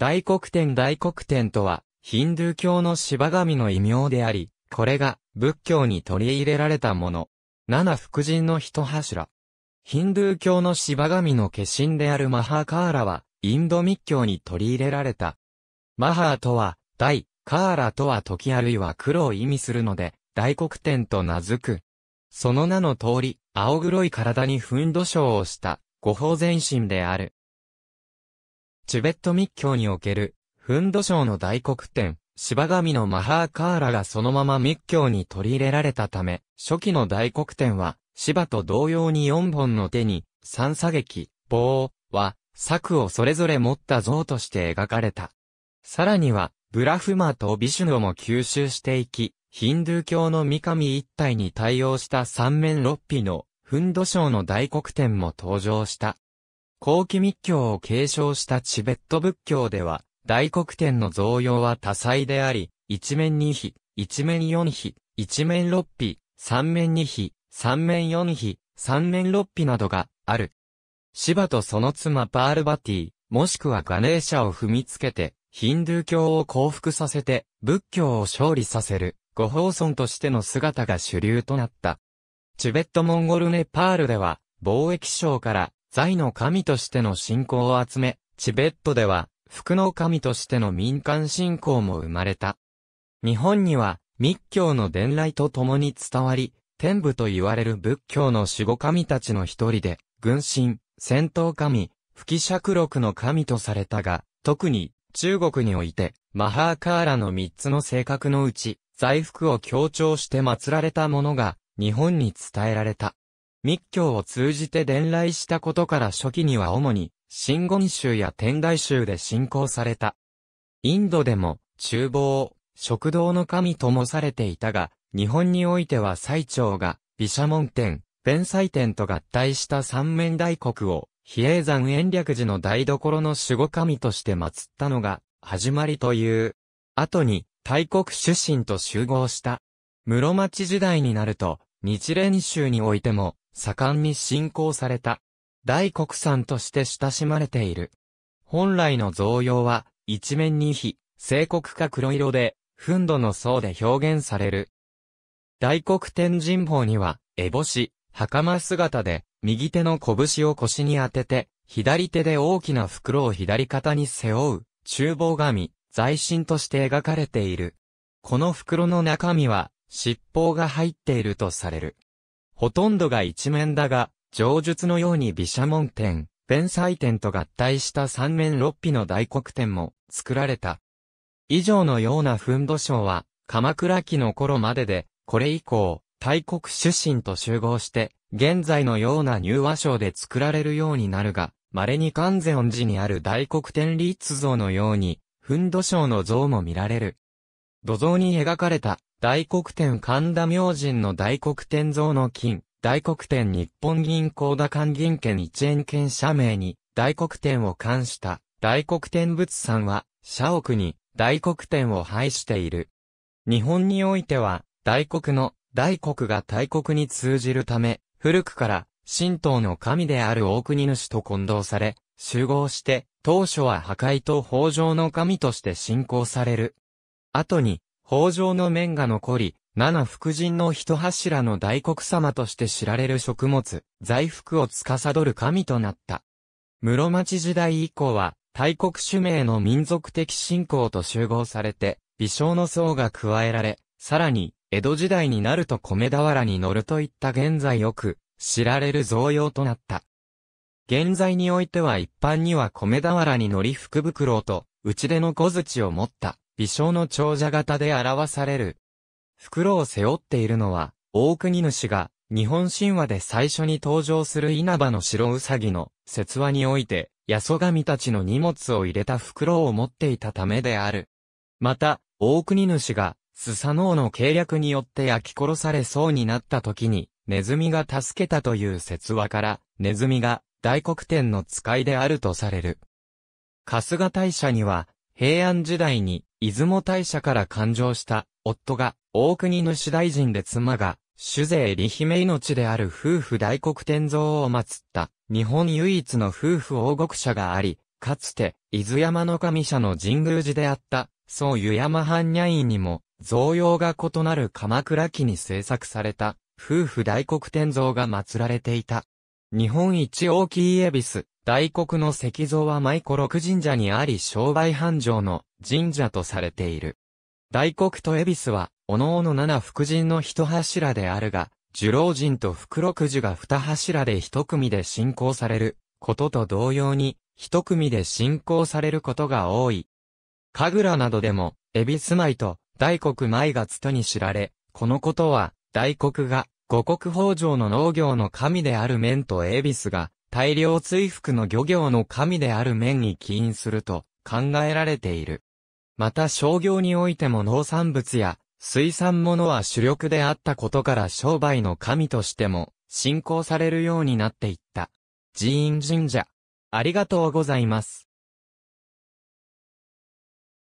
大黒天大黒天とは、ヒンドゥー教の芝神の異名であり、これが仏教に取り入れられたもの。七福神の一柱。ヒンドゥー教の芝神の化身であるマハーカーラは、インド密教に取り入れられた。マハーとは、大、カーラとは時あるいは黒を意味するので、大黒天と名付く。その名の通り、青黒い体にドショーをした、五法全身である。チベット密教における、フンド省の大黒天、芝神のマハーカーラがそのまま密教に取り入れられたため、初期の大黒天は、芝と同様に4本の手に、三射劇、棒、は、策をそれぞれ持った像として描かれた。さらには、ブラフマとビシュノも吸収していき、ヒンドゥー教の三上一体に対応した三面六臂の、フンド省の大黒天も登場した。後期密教を継承したチベット仏教では、大黒天の造用は多彩であり、一面二比、一面四比、一面六比、三面二比、三面四比、三面六比などがある。シバとその妻パールバティ、もしくはガネーシャを踏みつけて、ヒンドゥー教を降伏させて、仏教を勝利させる、ご法尊としての姿が主流となった。チベットモンゴルネパールでは、貿易省から財の神としての信仰を集め、チベットでは、福の神としての民間信仰も生まれた。日本には、密教の伝来とともに伝わり、天部と言われる仏教の守護神たちの一人で、軍神、戦闘神、不吹尺録の神とされたが、特に中国において、マハーカーラの三つの性格のうち、財福を強調して祀られたものが、日本に伝えられた。密教を通じて伝来したことから初期には主に、真言宗や天台宗で信仰された。インドでも、厨房、食堂の神ともされていたが、日本においては最長が、毘沙門天、弁祭天と合体した三面大国を、比叡山延暦寺の台所の守護神として祀ったのが、始まりという。後に、大国出身と集合した。室町時代になると、日蓮宗においても、盛んに信仰された。大国産として親しまれている。本来の造用は、一面に非、正国か黒色で、噴土の層で表現される。大黒天神宝には、烏帽子、袴姿で、右手の拳を腰に当てて、左手で大きな袋を左肩に背負う、厨房神、在神として描かれている。この袋の中身は、尻尾が入っているとされる。ほとんどが一面だが、上述のように毘沙門天、弁祭天と合体した三面六臂の大黒天も作られた。以上のような噴土章は、鎌倉期の頃までで、これ以降、大国出身と集合して、現在のような入和章で作られるようになるが、稀に観世音寺にある大黒天立像のように、噴土章の像も見られる。土像に描かれた大黒天神田明神の大黒天像の金、大黒天日本銀行田官銀券一円券社名に、大黒天を冠した、大黒天仏さんは、社屋に、大黒天を配している。日本においては、大黒の、大黒が大黒に通じるため、古くから、神道の神である大国主と混同され、集合して、当初は破壊と豊穣の神として信仰される。後に、北条の面が残り、七福神の一柱の大黒様として知られる食物、財福を司る神となった。室町時代以降は、大国主名の民族的信仰と集合されて、微小の層が加えられ、さらに、江戸時代になると米俵に乗るといった現在よく、知られる贈用となった。現在においては一般には米俵に乗り福袋と、打ち出の小槌を持った微笑の長者型で表される。袋を背負っているのは、大国主が、日本神話で最初に登場する稲葉の白うさぎの、説話において、八十神たちの荷物を入れた袋を持っていたためである。また、大国主が、スサノオの計略によって焼き殺されそうになった時に、ネズミが助けたという説話から、ネズミが大黒天の使いであるとされる。春日大社には、平安時代に出雲大社から誕生した夫が大国主大臣で妻が主税利姫命である夫婦大黒天造を祀った日本唯一の夫婦王国社があり、かつて伊豆山の神社の神宮寺であったそう湯山般若院にも造用が異なる鎌倉期に制作された夫婦大黒天造が祀られていた。日本一大きい恵比寿、大国の石像は舞子六神社にあり商売繁盛の神社とされている。大黒と恵比寿は、おのおの七福神の一柱であるが、樹老人と福六樹が二柱で一組で信仰されることと同様に、一組で信仰されることが多い。神楽などでも、恵比寿舞と大黒舞がつとに知られ、このことは、大黒が五国北条の農業の神である面とエビスが、大量追服の漁業の神である面に起因すると考えられている。また商業においても農産物や水産物は主力であったことから商売の神としても信仰されるようになっていった。寺院神社。ありがとうございます。